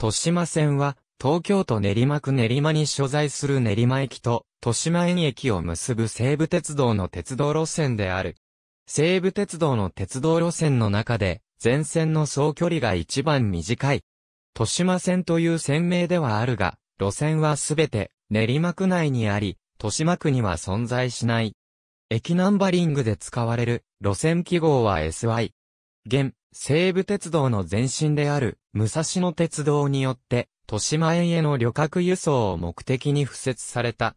豊島線は、東京都練馬区練馬に所在する練馬駅と、豊島園駅を結ぶ西武鉄道の鉄道路線である。西武鉄道の鉄道路線の中で、全線の総距離が一番短い。豊島線という線名ではあるが、路線はすべて練馬区内にあり、豊島区には存在しない。駅ナンバリングで使われる路線記号は SY。現、西武鉄道の前身である武蔵野鉄道によって、豊島園への旅客輸送を目的に付設された。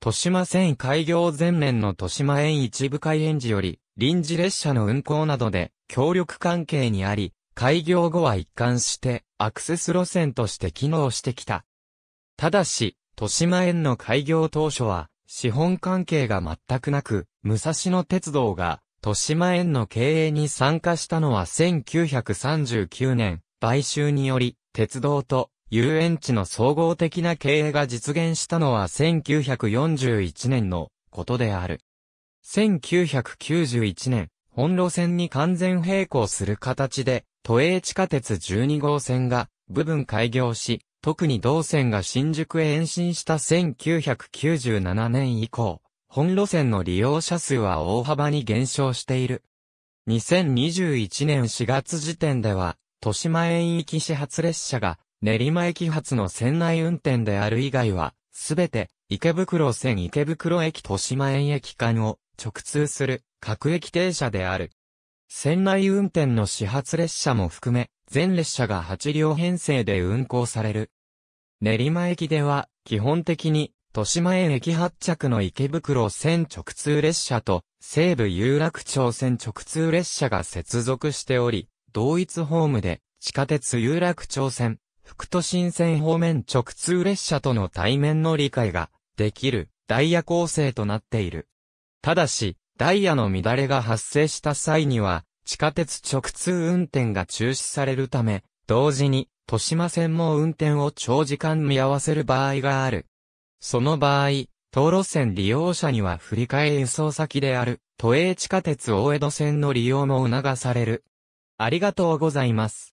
豊島線開業前年の豊島園一部開園時より、臨時列車の運行などで協力関係にあり、開業後は一貫してアクセス路線として機能してきた。ただし、豊島園の開業当初は資本関係が全くなく、武蔵野鉄道が豊島園の経営に参加したのは1939年、買収により、鉄道と遊園地の総合的な経営が実現したのは1941年のことである。1991年、本路線に完全並行する形で、都営地下鉄12号線が部分開業し、特に同線が新宿へ延伸した1997年以降、本路線の利用者数は大幅に減少している。2021年4月時点では、豊島園域始発列車が、練馬駅発の船内運転である以外は、すべて、池袋線池袋駅豊島園駅間を直通する各駅停車である。船内運転の始発列車も含め、全列車が8両編成で運行される。練馬駅では、基本的に豊島園駅発着の池袋線直通列車と西武有楽町線直通列車が接続しており、同一ホームで地下鉄有楽町線、副都心線方面直通列車との対面の理解ができるダイヤ構成となっている。ただし、ダイヤの乱れが発生した際には、地下鉄直通運転が中止されるため、同時に、豊島線も運転を長時間見合わせる場合がある。その場合、当路線利用者には振り替え輸送先である、都営地下鉄大江戸線の利用も促される。ありがとうございます。